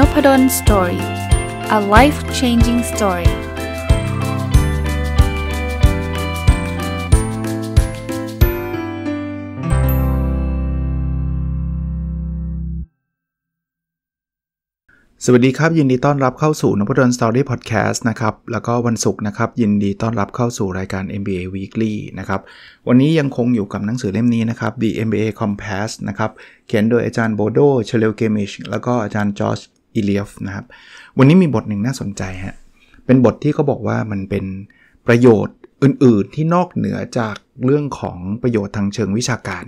n o p ด d o สตอรี่ a life changing story สวัสดีครับยินดีต้อนรับเข้าสู่นพดลสตอรี่พอดแคสต์นะครับ แล้วก็วันศุกร์นะครับ ยินดีต้อนรับเข้าสู่รายการ MBA Weekly นะครับ วันนี้ยังคงอยู่กับหนังสือเล่มนี้นะครับ The MBA Compass นะครับ เขียนโดยอาจารย์โบโดเชลเลเกมิช แล้วก็อาจารย์จอร์จอิเลียฟนะครับวันนี้มีบทหนึ่งน่าสนใจฮะ เป็นบทที่เขาบอกว่ามันเป็นประโยชน์อื่นๆที่นอกเหนือจากเรื่องของประโยชน์ทางเชิงวิชาการ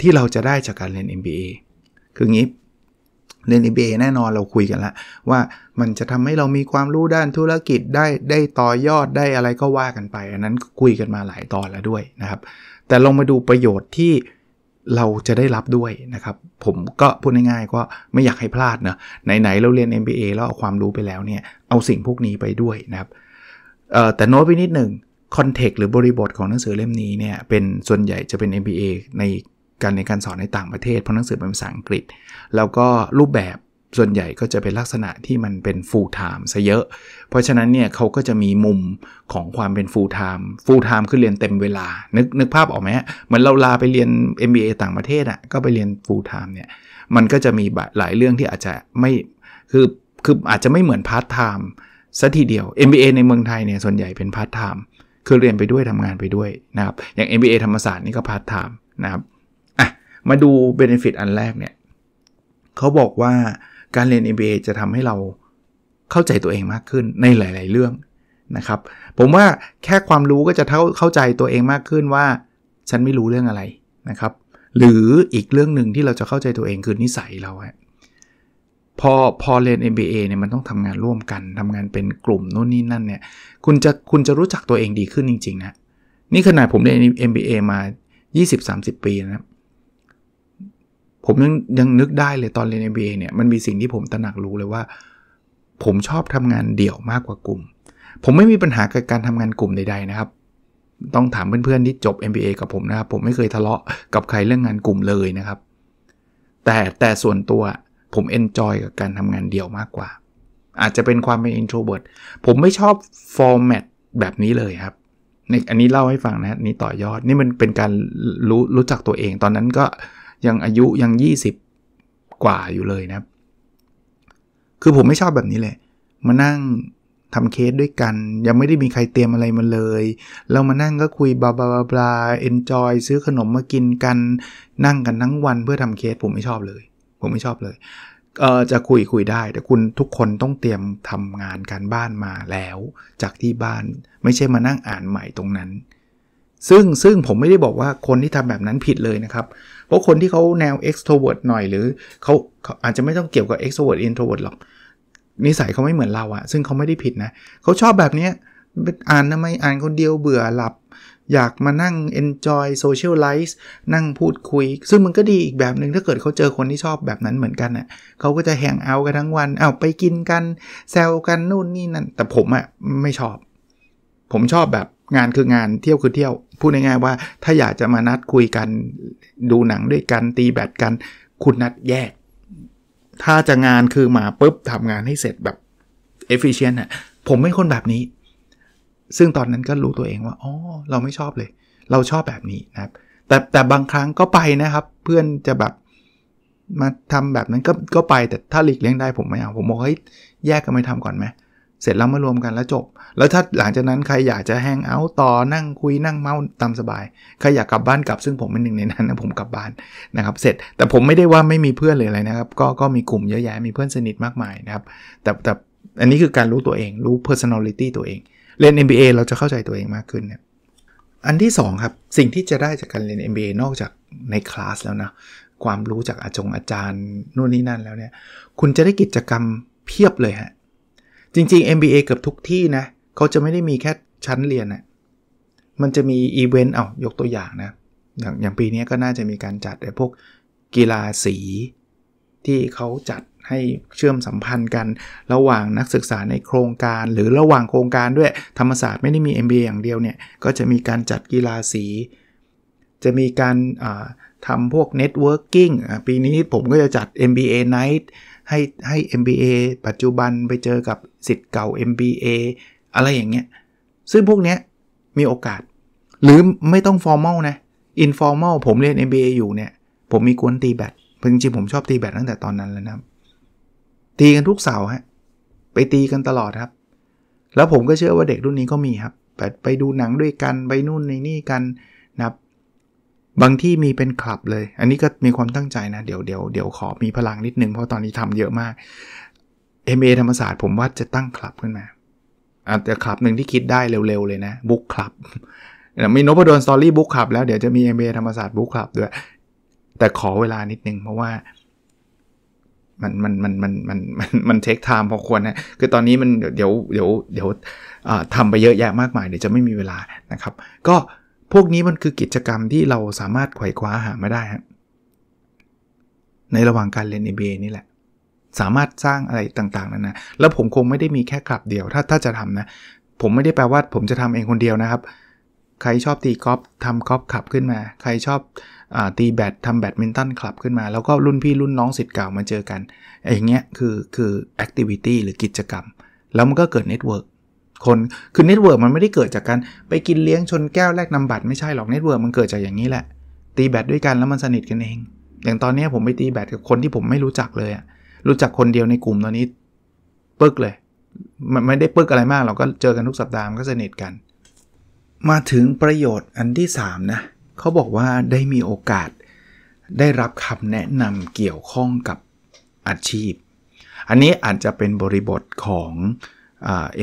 ที่เราจะได้จากการเรียน MBA คืองี้ เรียน MBA แน่นอนเราคุยกันละวว่ามันจะทำให้เรามีความรู้ด้านธุรกิจได้ได้ต่อยอดได้อะไรก็ว่ากันไป อันนั้นคุยกันมาหลายตอนแล้วด้วยนะครับ แต่ลองมาดูประโยชน์ที่เราจะได้รับด้วยนะครับ ผมก็พูดง่าย ๆ ก็ไม่อยากให้พลาดนะไหน ๆ เราเรียน MBA แล้วเอาความรู้ไปแล้วเนี่ยเอาสิ่งพวกนี้ไปด้วยนะครับแต่โน้ตไปนิดหนึ่งคอนเทกต์หรือบริบทของหนังสือเล่มนี้เนี่ยเป็นส่วนใหญ่จะเป็น MBA ในการในการสอนในต่างประเทศ เพราะหนังสือเป็นภาษาอังกฤษ แล้วก็รูปแบบส่วนใหญ่ก็จะเป็นลักษณะที่มันเป็น full time ซะเยอะ เพราะฉะนั้นเนี่ยเขาก็จะมีมุมของความเป็น full time full time คือเรียนเต็มเวลา นึกนึกภาพออกไหมฮะเหมือนเราลาไปเรียน MBA ต่างประเทศอะ่ะก็ไปเรียน full time เนี่ยมันก็จะมีหลายเรื่องที่อาจจะไม่คือคืออาจจะไม่เหมือน part time ซะทีเดียว MBA ในเมืองไทยเนี่ยส่วนใหญ่เป็น part time คือเรียนไปด้วยทำงานไปด้วยนะครับอย่าง MBA ธรรมศาสตร์นี่ก็ part time นะครับอ่ะมาดู benefit อันแรกเนี่ยเขาบอกว่าการเรียน MBA จะทำให้เราเข้าใจตัวเองมากขึ้นในหลาย ๆ เรื่องนะครับ ผมว่าแค่ความรู้ก็จะเท่าเข้าใจตัวเองมากขึ้นว่าฉันไม่รู้เรื่องอะไรนะครับ หรืออีกเรื่องหนึ่งที่เราจะเข้าใจตัวเองคือนิสัยเราฮะพอพอเรียน MBA เนี่ยมันต้องทำงานร่วมกันทำงานเป็นกลุ่มโน่นนี่นั่นเนี่ยคุณจะคุณจะรู้จักตัวเองดีขึ้นจริงๆนะนี่ขนาดผมเรียน MBA มา 20-30 ปีนะครับผมยังยังนึกได้เลยตอนเรียนเอ a เนี่ยมันมีสิ่งที่ผมตระหนักรู้เลยว่า ผมชอบทำงานเดี่ยวมากกว่ากลุ่ม ผมไม่มีปัญหากับการทำงานกลุ่มใดๆนะครับ ต้องถามเพื่อนๆที่จบ MBA กับผมนะครับผมไม่เคยทะเลาะกับใครเรื่องงานกลุ่มเลยนะครับ แต่แต่ส่วนตัวผมเอนจอยกับการทำงานเดี่ยวมากกว่า อาจจะเป็นความเป็น introvert ผมไม่ชอบฟอร์แมตแบบนี้เลยครับในอันนี้เล่าให้ฟังนะนี่ต่อยอดนี่มันเป็นการรู้รู้จักตัวเอง ตอนนั้นก็ยังอายุยัง 20 กว่าอยู่เลยนะคือผมไม่ชอบแบบนี้เลย มานั่งทำเคสด้วยกัน ยังไม่ได้มีใครเตรียมอะไรมาเลย เรามานั่งก็คุยบลาบลาบลาเอนจอยซื้อขนมมากินกัน นั่งกันทั้งวันเพื่อทำเคส ผมไม่ชอบเลย ผมไม่ชอบเลยเออจะคุยคุยได้ แต่คุณทุกคนต้องเตรียมทำงานการบ้านมาแล้ว จากที่บ้านไม่ใช่มานั่งอ่านใหม่ตรงนั้น ซึ่งซึ่งผมไม่ได้บอกว่าคนที่ทำแบบนั้นผิดเลยนะครับเพราะคนที่เขาแนว extrovert หน่อยหรือเขาอาจจะไม่ต้องเกี่ยวกับ extrovert introvert หรอก นิสัยเขาไม่เหมือนเราอะซึ่งเขาไม่ได้ผิดนะ เขาชอบแบบนี้อ่านทำไมอ่านคนเดียวเบื่อหลับ อยากมานั่ง enjoy socialize นั่งพูดคุย ซึ่งมันก็ดีอีกแบบหนึ่งถ้าเกิดเขาเจอคนที่ชอบแบบนั้นเหมือนกันน่ะเขาก็จะแหงเอากันทั้งวัน เอาไปกินกันแซวกันนู่นนี่นั่นแต่ผมอะไม่ชอบ ผมชอบแบบงานคืองานเที่ยวคือเที่ยวพูดง่ายๆว่าถ้าอยากจะมานัดคุยกันดูหนังด้วยกันตีแบดกันคุณนัดแยก ถ้าจะงานคือมาปุ๊บทำงานให้เสร็จแบบเอฟฟิเชนต์อ่ะผมไม่คนแบบนี้ ซึ่งตอนนั้นก็รู้ตัวเองว่าอ๋อเราไม่ชอบเลย เราชอบแบบนี้นะครับ แต่แต่บางครั้งก็ไปนะครับ เพื่อนจะแบบมาทำแบบนั้นก็ก็ไปแต่ถ้าหลีกเลี่ยงได้ผมไม่เอา ผมบอกเฮ้ยแยกกันไปทำก่อนไหมเสร็จแล้วมารวมกันแล้วจบ แล้วถ้าหลังจากนั้นใครอยากจะแฮงเอา์ต่อนั่งคุยนั่งเมาตามสบายใครอยากกลับบ้านกลับ ซึ่งผมเป็นหนึ่งในนั้นนะผมกลับบ้านนะครับ เสร็จแต่ผมไม่ได้ว่าไม่มีเพื่อนเลยอะไรนะครับ ก็ก็มีกลุ่มเยอะแยะมีเพื่อนสนิทมากมายนะครับแต่แต่อันนี้คือการรู้ตัวเองรู้ personality ตัวเองเรียน MBA เราจะเข้าใจตัวเองมากขึ้นเนี่ยอันที่2ครับสิ่งที่จะได้จากการเรียน MBA นอกจากในคลาสแล้วนะความรู้จากอาจงอาจารย์นู่นนี่นั่นแล้วเนี่ยคุณจะได้กิจกรรมเพียบเลยฮะจริงๆ MBA เกือบทุกที่นะเขาจะไม่ได้มีแค่ชั้นเรียนนะมันจะมีอีเวนต์เอายกตัวอย่างนะอย่างอย่างปีนี้ก็น่าจะมีการจัดไอ้พวกกีฬาสี ที่เขาจัดให้เชื่อมสัมพันธ์กันระหว่างนักศึกษาในโครงการหรือระหว่างโครงการด้วยธรรมศาสตร์ไม่ได้มี MBA อย่างเดียวเนี่ย ก็จะมีการจัดกีฬาสี จะมีการทำพวก networking ปีนี้ผมก็จะจัด MBA night ให้ให้ MBA ปัจจุบันไปเจอกับสิทธิ์เก่า MBA อะไรอย่างเงี้ย ซึ่งพวกเนี้ยมีโอกาส หรือไม่ต้องฟอร์มอลนะอินฟอร์มอลผมเรียน MBA อยู่เนี่ย ผมมีกวนตีแบตจริงๆผมชอบตีแบตตั้งแต่ตอนนั้นแล้วนะตีกันทุกเสาร์ฮะไปตีกันตลอดครับ แล้วผมก็เชื่อว่าเด็กรุ่นนี้ก็มีครับ ไปดูหนังด้วยกัน ไปนู่นในนี่กันบางที่มีเป็นคลับเลย อันนี้ก็มีความตั้งใจนะ เดี๋ยวเดี๋ยวเดี๋ยวขอมีพลังนิดนึง เพราะตอนนี้ทำเยอะมาก MA ธรรมศาสตร์ผมว่าจะตั้งคลับขึ้นมาอาจจะคลับหนึ่งที่คิดได้เร็วๆเลยนะ บุ๊กคลับมีโนพดลสตอรี่บุ๊กคลับ แล้วเดี๋ยวจะมี MA ธรรมศาสตร์บุ๊กคลับด้วย แต่ขอเวลานิดนึงเพราะว่า มันมันมันมันมันมันมันเทคไทม์พอควรนะ คือตอนนี้มันเดี๋ยวเดี๋ยวเดี๋ยวทำไปเยอะแยะมากมายเดี๋ยวจะไม่มีเวลานะครับ ก็พวกนี้มันคือกิจกรรมที่เราสามารถไขว่คว้าหามาได้ฮะในระหว่างการเรียน MBA นี่แหละ สามารถสร้างอะไรต่างๆนั่นนะแล้วผมคงไม่ได้มีแค่กลับเดียว ถ้าถ้าจะทำนะผมไม่ได้แปลว่าผมจะทำเองคนเดียวนะครับ ใครชอบตีกอล์ฟทำกอล์ฟคลับขึ้นมาใครชอบอตีแบดทำแบดมินตันคลับขึ้นมา แล้วก็รุ่นพี่รุ่นน้องสิทธิ์เก่ามาเจอกันอย่างเงี้ยคือคือแอคทิวิตี้หรือกิจกรรมแล้วมันก็เกิดเน็ตเวิร์กคนคือเน็ตเวิร์กมันไม่ได้เกิดจากการ ไปกินเลี้ยงชนแก้วแลกนำบัตรไม่ใช่หรอกเน็ตเวิร์กมันเกิดจากอย่างนี้แหละ ตีแบตด้วยกันแล้วมันสนิทกันเอง อย่างตอนนี้ผมไปตีแบตกับคนที่ผมไม่รู้จักเลยอะรู้จักคนเดียวในกลุ่มตอนนี้ปึกเลยมันไม่ได้ปึกอะไรมาก เราก็เจอกันทุกสัปดาห์มันก็สนิทกัน มาถึงประโยชน์อันที่3นะเขาบอกว่าได้มีโอกาส ได้รับคำแนะนำเกี่ยวข้องกับอาชีพ อันนี้อาจจะเป็นบริบทของ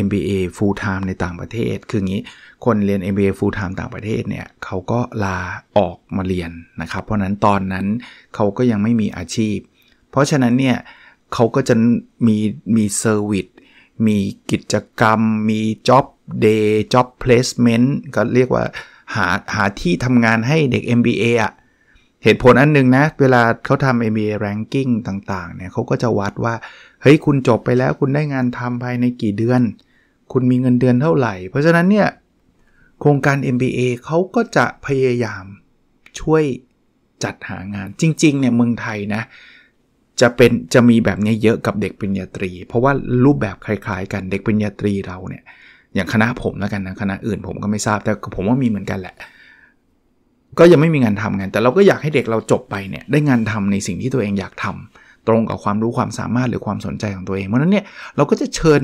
MBA full time ในต่างประเทศ คืองี้คนเรียน MBA full time ต่างประเทศเนี่ยเขาก็ลาออกมาเรียนนะครับ เพราะนั้นตอนนั้นเขาก็ยังไม่มีอาชีพ เพราะฉะนั้นเนี่ย เขาก็จะมีมีเซอร์วิสมีกิจกรรม มีจ็อบเดย์จ็อบเพลสเมนต์ก็เรียกว่าหาหาที่ทำงานให้เด็ก MBA อะ่ะเหตุผลอันนึงนะ เวลาเขาทำ MBA ranking ต่างๆ เนี่ย เขาก็จะวัดว่าเฮ้ยคุณจบไปแล้วคุณได้งานทำภายในกี่เดือน คุณมีเงินเดือนเท่าไหร่ เพราะฉะนั้นเนี่ย โครงการ MBA เขาก็จะพยายามช่วยจัดหางานจริง ๆ เนี่ยเมืองไทย นะจะเป็นจะมีแบบนี้เยอะกับเด็กปริญญาตรี เพราะว่ารูปแบบคล้าย ๆ กัน เด็กปริญญาตรีเราเนี่ย อย่างคณะผมแล้วกันนะคณะอื่นผมก็ไม่ทราบแต่ผมว่ามีเหมือนกันแหละก็ยังไม่มีงานทำงานแต่เราก็อยากให้เด็กเราจบไปเนี่ยได้งานทำในสิ่งที่ตัวเองอยากทำตรงกับความรู้ความสามารถหรือความสนใจของตัวเอง เพราะนั้นเนี่ยเราก็จะเชิญ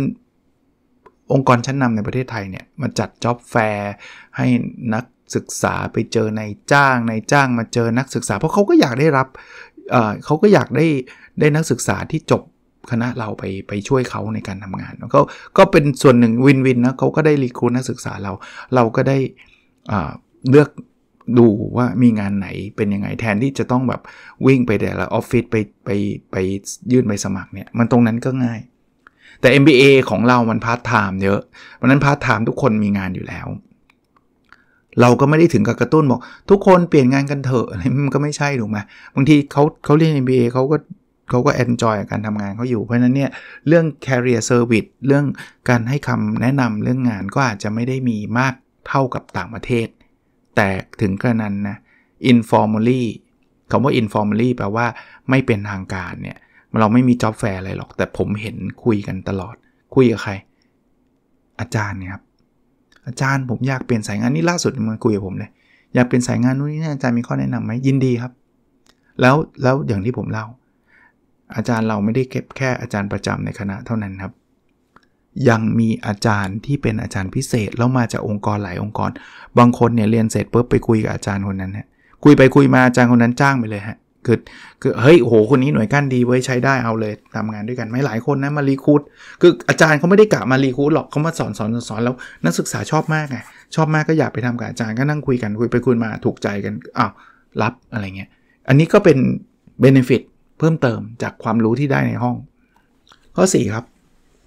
องค์กรชั้นนำในประเทศไทยเนี่ยมาจัดจ็อบแฟร์ให้นักศึกษาไปเจอในจ้างในจ้างมาเจอนักศึกษาเพราะเขาก็อยากได้รับเเขาก็อยากได้ได้นักศึกษาที่จบคณะเราไปไปช่วยเขาในการทำงานก็ก็เป็นส่วนหนึ่งวินวินนะเขาก็ได้รีคูนักศึกษาเราเราก็ได้เลือกดูว่ามีงานไหนเป็นยังไงแทนที่จะต้องแบบวิ่งไปแต่ละออฟฟิศไปไปไปยื่นใบสมัครเนี่ยมันตรงนั้นก็ง่าย แต่ MBA ของเรามันพาร์ทไทม์เยอะ เพราะนั้นพาร์ทไทม์ทุกคนมีงานอยู่แล้ว เราก็ไม่ได้ถึงกับกระตุ้นบอก ทุกคนเปลี่ยนงานกันเถอะอะไรมันก็ไม่ใช่ ถูกไหมบางทีเขาเขาเรียน MBA เขาก็เขาก็แอนจอยการทำงานเขาอยู่ เพราะนั้นเนี่ยเรื่อง career service เรื่องการให้คำแนะนำเรื่องงานก็อาจจะไม่ได้มีมากเท่ากับต่างประเทศแต่ถึงกระนั้นนะ informally คำว่า informally แปลว่าไม่เป็นทางการเนี่ยเราไม่มีจ็อบแฟร์อะไรหรอก แต่ผมเห็นคุยกันตลอด คุยกับใคร อาจารย์เนี่ยครับอาจารย์ผมอยากเปลี่ยนสายงานนี่ล่าสุดมันคุยกับผมเลยอยากเปลี่ยนสายงานนู้นนี่อาจารย์มีข้อแนะนำไหมยินดีครับ แล้วแล้วอย่างที่ผมเล่าอาจารย์เราไม่ได้เก็บแค่อาจารย์ประจำในคณะเท่านั้นครับยังมีอาจารย์ที่เป็นอาจารย์พิเศษแล้วมาจากองค์กรหลายองค์กร บางคนเนี่ยเรียนเสร็จปุ๊บไปคุยกับอาจารย์คนนั้นฮะคุยไปคุยมาอาจารย์คนนั้นจ้างไปเลยฮะ คือคือเฮ้ยโหคนนี้หน่วยก้นดีไว้ใช้ได้เอาเลย ทำงานด้วยกันไม่หลายคนนะมารีคูดคืออาจารย์เขาไม่ได้กะมารีคูดหรอกเขามาสอนสอนสอนแล้วนักศึกษาชอบมากไงชอบมากก็อยากไปทำกับอาจารย์ก็นั่งคุยกันคุยไปคุยมาถูกใจกันอ้าวรับอะไรเงี้ยอันนี้ก็เป็นเบนฟิตเพิ่มเติมจากความรู้ที่ได้ในห้อง ข้อ4ครับ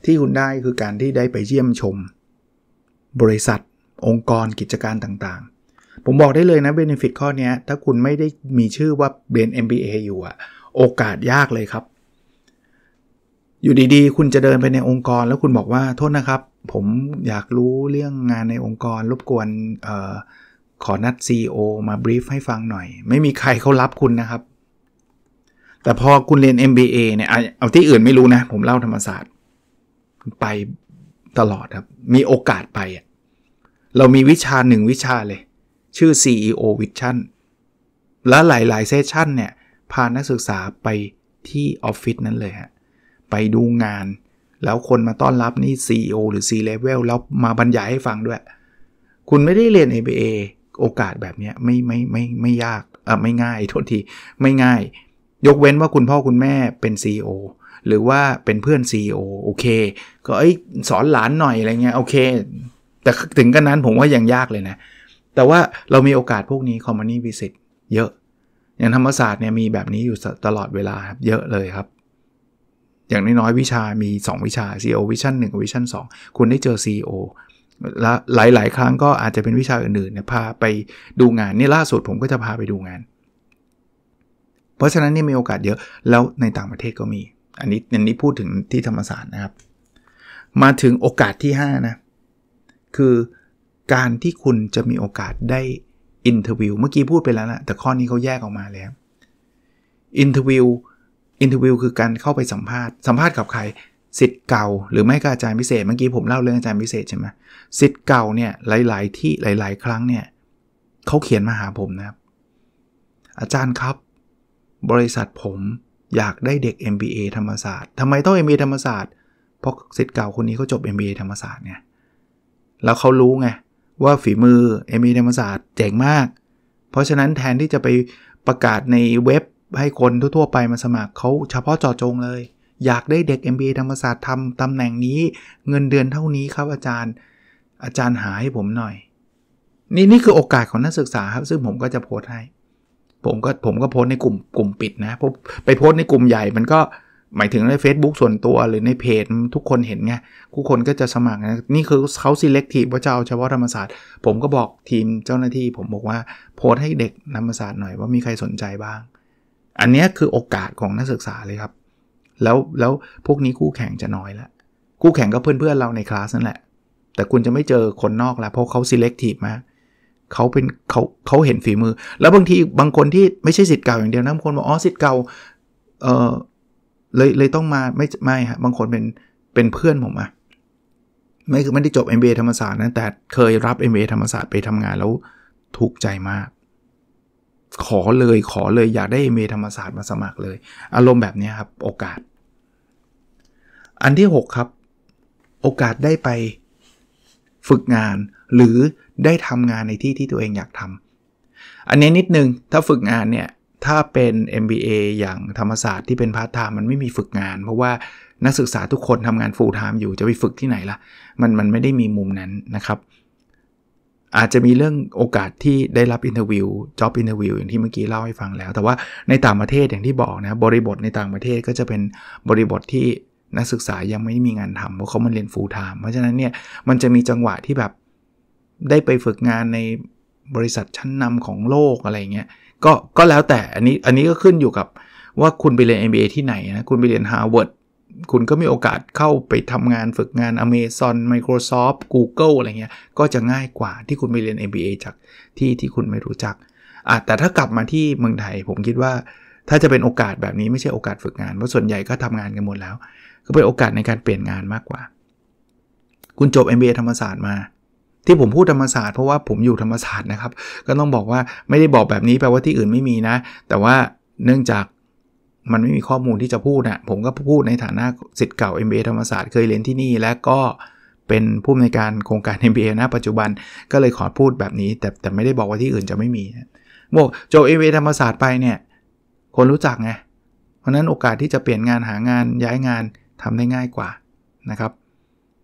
ที่คุณได้คือการที่ได้ไปเยี่ยมชมบริษัท องค์กรกิจการต่างๆ ผมบอกได้เลยนะเบนฟิตข้อนี้ถ้าคุณไม่ได้มีชื่อว่าเรียน MBA อยู่อะโอกาสยากเลยครับ อยู่ดีๆ คุณจะเดินไปในองค์กร แล้วคุณบอกว่า โทษนะครับ ผมอยากรู้เรื่องงานในองค์กรรบกวนออขอนัด CEO มาบรีฟให้ฟังหน่อย ไม่มีใครเขารับคุณนะครับ แต่พอคุณเรียน MBA เนี่ยเอาที่อื่นไม่รู้นะผมเล่าธรรมศาสตร์ไปตลอดครับ มีโอกาสไปอ่ะเรามีวิชาหนึ่งวิชาเลย ชื่อ CEO Vision และหลายๆเซสชันเนี่ยพานักศึกษาไปที่ออฟฟิศนั้นเลยฮะไปดูงาน แล้วคนมาต้อนรับนี่ CEO หรือ C-Level แล้วมาบรรยายให้ฟังด้วย คุณไม่ได้เรียน MBA โอกาสแบบนี้ไม่ไม่ไมไม่ไม่ยากอ่ะไม่ง่ายโทษทีไม่ง่าย ยกเว้นว่าคุณพ่อคุณแม่เป็น CEO หรือว่าเป็นเพื่อน CEO โอเค ก็อ้สอนหลานหน่อยอะไรเงี้ยโอเค แต่ถึงกันนั้นผมว่ายังยากเลยนะ แต่ว่าเรามีโอกาสพวกนี้คอมมานีวิสิตเยอะอย่างธรรมศาสตร์เนี่ยมีแบบนี้อยู่ตลอดเวลาเยอะเลยครับ อย่างน้อยๆวิชามี 2 วิชา CEO Vision 1กับ Vision 2คุณได้เจอ CEO และหลายๆ ครั้งก็อาจจะเป็นวิชาอื่น ๆ เนี่ยพาไปดูงานนี่ล่าสุดผมก็จะพาไปดูงาน เพราะฉะนั้นนี่มีโอกาสเยอะแล้วในต่างประเทศก็มีอันนี้อันนี้พูดถึงที่ธรรมศาสตร์นะครับ มาถึงโอกาสที่ 5 นะ คือการที่คุณจะมีโอกาสได้อินเทอร์วิวเมื่อกี้พูดไปแล้วนะแต่ข้อนี้เขาแยกออกมาแล้วอินเทอร์วิวอินเทอร์วิวคือการเข้าไปสัมภาษณ์ สัมภาษณ์กับใครสิทธิ์เก่า หรือไม่ก็อาจารย์พิเศษเมื่อกี้ผมเล่าเรื่องอาจารย์พิเศษใช่ไหมสิทธิ์เก่าเนี่ยหลายๆ ที่หลาย ๆ ครั้งเนี่ยเขาเขียนมาหาผมนะครับ อาจารย์ครับ บริษัทผมอยากได้เด็ก MBA ธรรมศาสตร์ ทำไมต้อง MBA ธรรมศาสตร์ เพราะสิทธิ์เก่าคนนี้เขาจบ MBA ธรรมศาสตร์ไงแล้วเขารู้ไงว่าฝีมือ MBA ธรรมศาสตร์เจ๋งมาก เพราะฉะนั้นแทนที่จะไปประกาศในเว็บให้คนทั่วๆไปมาสมัครเขาเฉพาะเจาะจงเลย อยากได้เด็ก MBA ธรรมศาสตร์ทำตำแหน่งนี้เงินเดือนเท่านี้ครับอาจารย์ อาจารย์หาให้ผมหน่อย นี่นี่คือโอกาสของนักศึกษาครับซึ่งผมก็จะโพสต์ให้ผมก็ผมก็โพสในกลุ่มกลุ่มปิดนะ ไปโพสในกลุ่มใหญ่มันก็หมายถึงใน Facebook ส่วนตัวหรือในเพจ ทุกคนเห็นไงทูกคนก็จะสมัครนะนี่คือเขา selective ว่าจะเอาเฉพาะธรรมศาสตร์ ผมก็บอกทีมเจ้าหน้าที่ผมบอกว่าโพสให้เด็กธรรมศาสตร์หน่อยว่ามีใครสนใจบ้าง อันนี้คือโอกาสของนักศึกษาเลยครับ แล้วแล้วพวกนี้คู่แข่งจะน้อยละ คู่แข่งก็เพื่อนเพื่อนเราในคลาสนั่นแหละ แต่คุณจะไม่เจอคนนอกแล้วเพราะเขา selective มากเขาเป็นเขาเขาเห็นฝีมือ แล้วบางที บางคนที่ไม่ใช่สิทธิ์เก่า อย่างเดียวนะบางคนบอกอ๋อสิทธิ์เก่าเออเลยเลยต้องมาไม่ไม่ฮะบางคนเป็นเป็นเพื่อนผมอะไม่คือไม่ได้จบ MBA ธรรมศาสตร์ นะ แต่เคยรับ MBA ธรรมศาสตร์ไปทำงานแล้วถูกใจมาก ขอเลยขอเลยอยากได้ MBA ธรรมศาสตร์มาสมัครเลย อารมณ์แบบนี้ครับ โอกาส อันที่ 6 ครับ โอกาสได้ไปฝึกงานหรือได้ทำงานในที่ที่ตัวเองอยากทำอันนี้นิดนึง ถ้าฝึกงานเนี่ย ถ้าเป็น MBA อย่างธรรมศาสตร์ที่เป็นพาร์ทไทม์มันไม่มีฝึกงานเพราะว่านักศึกษาทุกคนทำงานฟูลไทม์อยู่จะไปฝึกที่ไหนละ่ะมันมันไม่ได้มีมุมนั้นนะครับ อาจจะมีเรื่องโอกาสที่ได้รับอินเทอร์วิวจ็อบอินเทอร์วิวอย่างที่เมื่อกี้เล่าให้ฟังแล้ว แต่ว่าในต่างประเทศอย่างที่บอกนะบริบทในต่างประเทศก็จะเป็นบริบทที่นักศึกษายังไม่มีงานทำเพราะเขามันเรียนฟูลไทม์เพราะฉะนั้นเนี่ย มันจะมีจังหวะที่แบบได้ไปฝึกงานในบริษัทชั้นนำของโลกอะไรเงี้ยก็ก็แล้วแต่อันนี้อันนี้ก็ขึ้นอยู่กับว่าคุณไปเรียน MBA ที่ไหนนะ คุณไปเรียน Harvard คุณก็มีโอกาสเข้าไปทำงานฝึกงาน Amazon Microsoft Google อะไรเงี้ย ก็จะง่ายกว่าที่คุณไปเรียน MBA จากที่ที่คุณไม่รู้จักอ่ะแต่ถ้ากลับมาที่เมืองไทยผมคิดว่าถ้าจะเป็นโอกาสแบบนี้ไม่ใช่โอกาสฝึกงานเพราะส่วนใหญ่ก็ทำงานกันหมดแล้วก็เป็นโอกาสในการเปลี่ยนงานมากกว่า คุณจบ MBA ธรรมศาสตร์มา ที่ผมพูดธรรมศาสตร์ เพราะว่าผมอยู่ธรรมศาสตร์นะครับ ก็ต้องบอกว่าไม่ได้บอกแบบนี้ แปลว่าที่อื่นไม่มีนะ แต่ว่าเนื่องจากมันไม่มีข้อมูลที่จะพูดนะผมก็พูดในฐานะสิทธิ์เก่า MBA ธรรมศาสตร์เคยเรียนที่นี่และก็เป็นผู้ในการโครงการ MBA นะปัจจุบัน ก็เลยขอพูดแบบนี้ แต่แต่ไม่ได้บอกว่าที่อื่นจะไม่มีบอกจบ MBA ธรรมศาสตร์ไปเนี่ยคนรู้จักไง เพราะนั้นโอกาสที่จะเปลี่ยนงานหางานย้ายงานทำได้ง่ายกว่านะครับ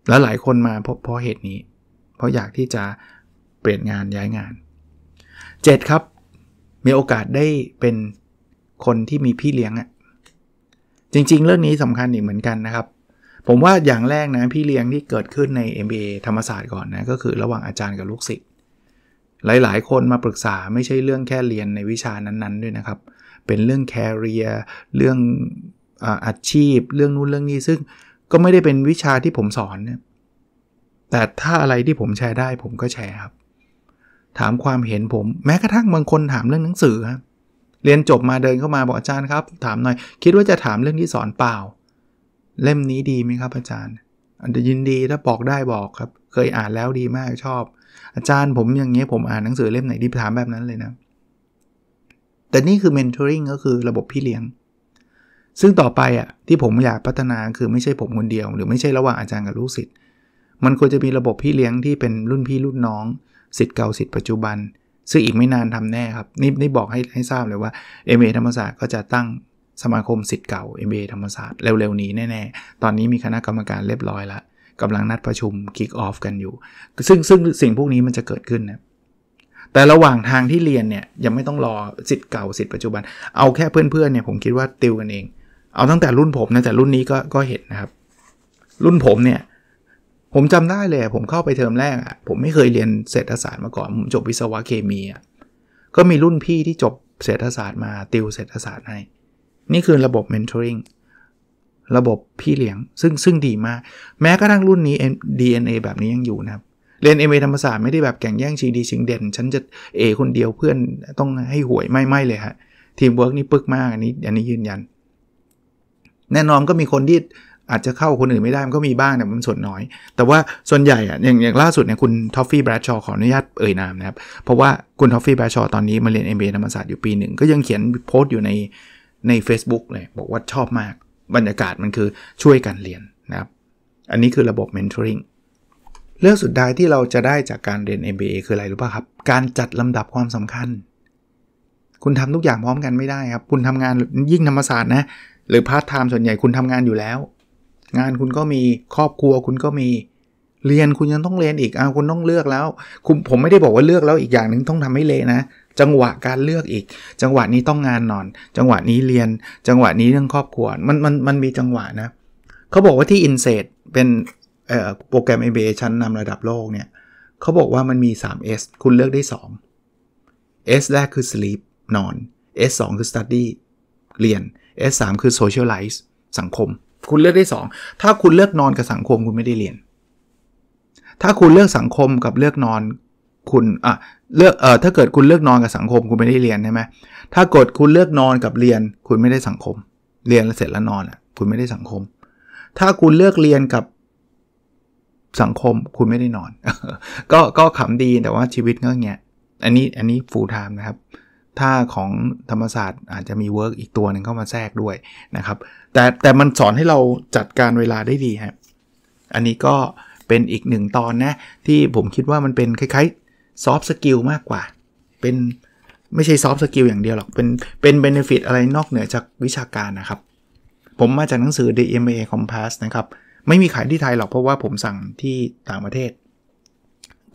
แล้วหลายคนมาเพราะเหตุนี้ เพราะอยากที่จะเปลี่ยนงานย้ายงาน 7. ครับ มีโอกาสได้เป็นคนที่มีพี่เลี้ยงอะจริง ๆ เรื่องนี้สำคัญอีกเหมือนกันนะครับ ผมว่าอย่างแรกนะพี่เลี้ยงที่เกิดขึ้นใน MBA ธรรมศาสตร์ก่อนนะก็คือระหว่างอาจารย์กับลูกศิษย์หลายๆ คนมาปรึกษาไม่ใช่เรื่องแค่เรียนในวิชานั้น ๆ ด้วยนะครับ เป็นเรื่องแคริเอร์เรื่องอาชีพเรื่องนู้นเรื่องนี้ซึ่ง ก็ไม่ได้เป็นวิชาที่ผมสอนนะแต่ถ้าอะไรที่ผมแชร์ได้ผมก็แชร์ครับถามความเห็นผม แม้กระทั่งบางคนถามเรื่องหนังสือครับเรียนจบมาเดินเข้ามาบอกอาจารย์ครับถามหน่อยคิดว่าจะถามเรื่องที่สอนเปล่า เล่มนี้ดีไหมครับอาจารย์ยินดีถ้าบอกได้บอกครับ เคยอ่านแล้วดีมากชอบ อาจารย์ผมอย่างนี้ผมอ่านหนังสือ เล่มไหนดีถามแบบนั้นเลยนะแต่นี่คือ mentoring ก็คือระบบพี่เลี้ยงซึ่งต่อไปอ่ะที่ผมอยากพัฒนาคือไม่ใช่ผมคนเดียว หรือไม่ใช่ระหว่างอาจารย์กับลูกศิษย์มันควรจะมีระบบพี่เลี้ยงที่เป็นรุ่นพี่รุ่นน้องสิทธิ์เก่าสิทธิ์ปัจจุบัน ซึ่งอีกไม่นานทำแน่ครับ นี่นี่บอกให้ให้ทราบเลยว่า MA ธรรมศาสตร์ก็จะตั้งสมาคมสิทธิ์เก่า MA ธรรมศาสตร์ เร็ว ๆนี้แน่ๆตอนนี้มีคณะกรรมการเรียบร้อยละกำลังนัดประชุมคิกออฟกันอยู่ซึ่งซึ่งสิ่งพวกนี้มันจะเกิดขึ้นนะแต่ระหว่างทางที่เรียนเนี่ยยังไม่ต้องรอสิทธิ์เก่าสิทธิ์ปัจจุบันเอาแค่เพื่อนๆเนี่ยผมคิดว่าติวกันเองเอาตั้งแต่รุ่นผมนะ แต่รุ่นนี้ก็ก็เห็นนะครับ รุ่นผมเนี่ย ผมจำได้เลย ผมเข้าไปเทอมแรกอะ่ะผมไม่เคยเรียนเศรษฐศาสตร์มาก่อน ผมจบวิศวะเคมีอะ่ะก็มีรุ่นพี่ที่จบเศรษฐศาสตร์มาติวเศรษฐศาสตร์ให้นี่คือระบบ mentoring ระบบพี่เลี้ยง ซึ่ง ซึ่งดีมาก แม้กระทั่งรุ่นนี้ DNA แบบนี้ยังอยู่นะครับเรียนอเธรรมศาสตร์ไม่ได้แบบแข่งแย่งชิงดีชิงเด่นฉันจะเอคนเดียวเพื่อนต้องให้หวยไม่ไม่เลยฮะทีมเวิร์กนี่ปึกมากอันนี้อันนี้ยืนยันแน่นอนก็มีคนที่อาจจะเข้าคนอื่นไม่ได้ มันก็มีบ้างแต่มันส่วนน้อย แต่ว่าส่วนใหญ่อะอย่างอย่างล่าสุดเนี่ยคุณท็อฟฟี่แบรดชอขออนุญาตเอ่ยนามนะครับ เพราะว่าคุณท็อฟฟี่แบรดชอตอนนี้มาเรียน MBA ธรรมศาสตร์อยู่ปีหนึ่งก็ยังเขียนโพสต์อยู่ในใน Facebook เลย บอกว่าชอบมาก บรรยากาศมันคือช่วยกันเรียนนะครับ อันนี้คือระบบ mentoring เรื่องสุดท้ายที่เราจะได้จากการเรียน MBA คืออะไรรู้ป่ะครับการจัดลำดับความสำคัญ คุณทำทุกอย่างพร้อมกันไม่ได้ครับคุณทำงานยิ่งธรรมศาสตร์นะหรือพาร์ทไทม์ส่วนใหญ่คุณทำงานอยู่แล้ว งานคุณก็มีครอบครัวคุณก็มีเรียนคุณยังต้องเรียนอีกอ้าวคุณต้องเลือกแล้วคุณผมไม่ได้บอกว่าเลือกแล้ว อีกอย่างหนึ่งต้องทำให้เละนะ จังหวะการเลือกอีก จังหวะนี้ต้องงานนอน จังหวะนี้เรียนจังหวะนี้เรื่องครอบครัวมันมันมันมีจังหวะนะเขาบอกว่าที่ i n s e ตเป็นโปรแกรม MBA ชั้นนำระดับโลกเนี่ยเขาบอกว่ามันมี 3S คุณเลือกได้ 2 S แรกคือ sleep นอน S 2คือ study เรียน S3 คือ socialize สังคม คุณเลือกได้2 ถ้าคุณเลือกนอนกับสังคม คุณไม่ได้เรียน ถ้าคุณเลือกสังคมกับเลือกนอน คุณอ่ะเลือกเอ่อถ้าเกิดคุณเลือกนอนกับสังคม คุณไม่ได้เรียนใช่ไหมถ้ากดคุณเลือกนอนกับเรียน คุณไม่ได้สังคม เรียนแล้วเสร็จแล้วนอนอ่ะคุณไม่ได้สังคม ถ้าคุณเลือกเรียนกับสังคม คุณไม่ได้นอน ก็ก็ขำดีแต่ว่าชีวิตก็เงี้ยอันนี้อันนี้ฟูลไทม์นะครับท่าของธรรมศาสตร์อาจจะมีเวิร์กอีกตัวหนึ่งเข้ามาแทรกด้วยนะครับ แต่แต่มันสอนให้เราจัดการเวลาได้ดีฮะอันนี้ก็เป็นอีกหนึ่งตอนนะ ที่ผมคิดว่ามันเป็นคล้ายๆซอฟต์สกิลมากกว่า เป็นไม่ใช่ซอฟต์สกิลอย่างเดียวหรอก เป็นเป็นเบนฟิตอะไรนอกเหนือจากวิชาการนะครับ ผมมาจากหนังสือ DMA Compass นะครับ ไม่มีขายที่ไทยหรอก เพราะว่าผมสั่งที่ต่างประเทศ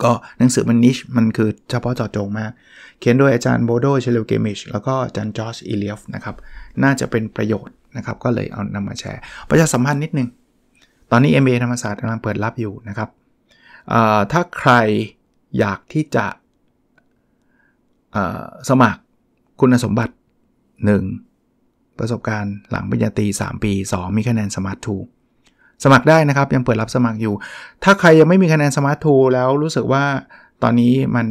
ก็หนังสือมันนิชมันคือเฉพาะเจาะจงมาก เขียนโดยอาจารย์โบโดเชลเกมิชแล้วก็อาจารย์จอชอีเลฟนะครับ น่าจะเป็นประโยชน์นะครับ ก็เลยเอานำมาแชร์ ประชาสัมพันธ์นิดนึง ตอนนี้ m a ธรรมศาสตร์กำลังเปิดรับอยู่นะครับ ถ้าใครอยากที่จะสมัครคุณสมบัติ 1. ประสบการณ์หลังปริญญาตรี3 ปี 2. มีคะแนนสมาร์ททูสมัครได้นะครับ ยังเปิดรับสมัครอยู่ ถ้าใครยังไม่มีคะแนนสมาร์ททูแล้วรู้สึกว่าตอนนี้มัน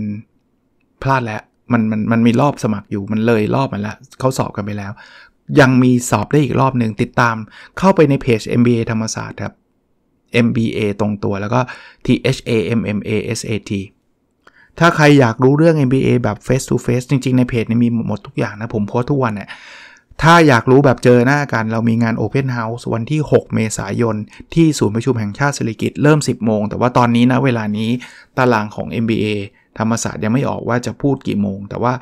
พลาดแล้ว มันมันมันมีรอบสมัครอยู่มันเลยรอบมันแล้วเขาสอบกันไปแล้ว ยังมีสอบได้อีกรอบหนึ่ง ติดตามเข้าไปในเพจ MBA ธรรมศาสตร์ครับ MBA ตรงตัวแล้วก็ THAMMASAT ถ้าใครอยากรู้เรื่อง MBA แบบ face to face จริง ๆในเพจมีหมดทุกอย่างนะผมโพสทุกวันเนี่ยถ้าอยากรู้แบบเจอหน้ากันเรามีงาน Open House วันที่ 6 เมษายนที่ศูนย์ประชุมแห่งชาติสิริกิตเริ่ม 10 โมง แต่ว่าตอนนี้นะ เวลานี้ตารางของ MBA ธรรมศาสตร์ยังไม่ออกว่าจะพูดกี่โมง แต่ว่า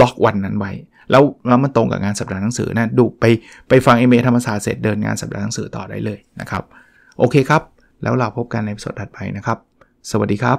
ล็อกวันนั้นไว้ แล้วแล้วมันตรงกับงานสัปดาห์หนังสือนะดูไปไปฟัง MBA ธรรมศาสตร์เสร็จเดินงานสัปดาห์หนังสือต่อได้เลยนะครับ โอเคครับ แล้วเราพบกันในสดถัดไปนะครับ สวัสดีครับ